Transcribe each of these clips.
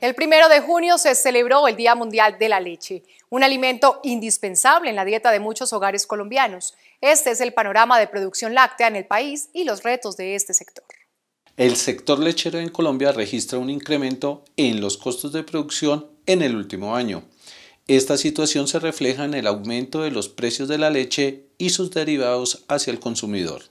El primero de junio se celebró el Día Mundial de la Leche, un alimento indispensable en la dieta de muchos hogares colombianos. Este es el panorama de producción láctea en el país y los retos de este sector. El sector lechero en Colombia registra un incremento en los costos de producción en el último año. Esta situación se refleja en el aumento de los precios de la leche y sus derivados hacia el consumidor.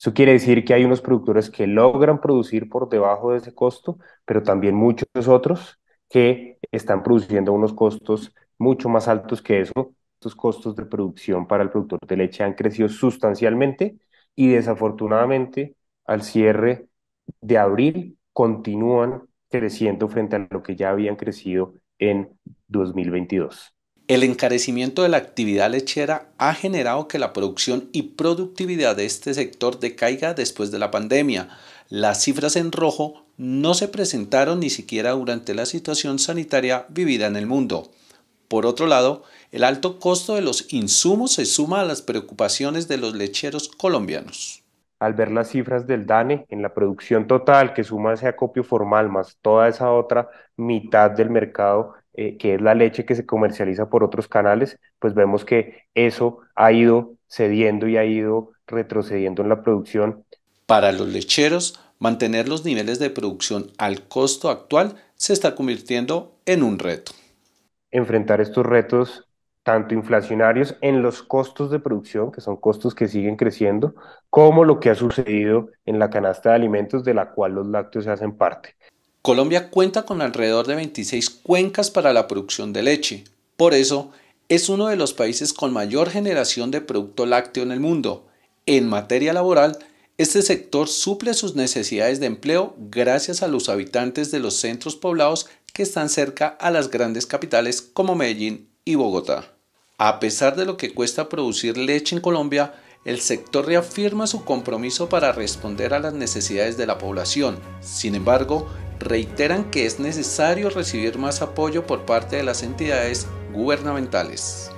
Eso quiere decir que hay unos productores que logran producir por debajo de ese costo, pero también muchos otros que están produciendo unos costos mucho más altos que eso. Estos costos de producción para el productor de leche han crecido sustancialmente y desafortunadamente al cierre de abril continúan creciendo frente a lo que ya habían crecido en 2022. El encarecimiento de la actividad lechera ha generado que la producción y productividad de este sector decaiga después de la pandemia. Las cifras en rojo no se presentaron ni siquiera durante la situación sanitaria vivida en el mundo. Por otro lado, el alto costo de los insumos se suma a las preocupaciones de los lecheros colombianos. Al ver las cifras del DANE en la producción total que suma ese acopio formal más toda esa otra mitad del mercado, eh, que es la leche que se comercializa por otros canales, pues vemos que eso ha ido cediendo y ha ido retrocediendo en la producción. Para los lecheros, mantener los niveles de producción al costo actual se está convirtiendo en un reto. Enfrentar estos retos tanto inflacionarios en los costos de producción, que son costos que siguen creciendo, como lo que ha sucedido en la canasta de alimentos de la cual los lácteos hacen parte. Colombia cuenta con alrededor de 26 cuencas para la producción de leche. Por eso, es uno de los países con mayor generación de producto lácteo en el mundo. En materia laboral, este sector suple sus necesidades de empleo gracias a los habitantes de los centros poblados que están cerca a las grandes capitales como Medellín y Bogotá. A pesar de lo que cuesta producir leche en Colombia, el sector reafirma su compromiso para responder a las necesidades de la población. Sin embargo, reiteran que es necesario recibir más apoyo por parte de las entidades gubernamentales.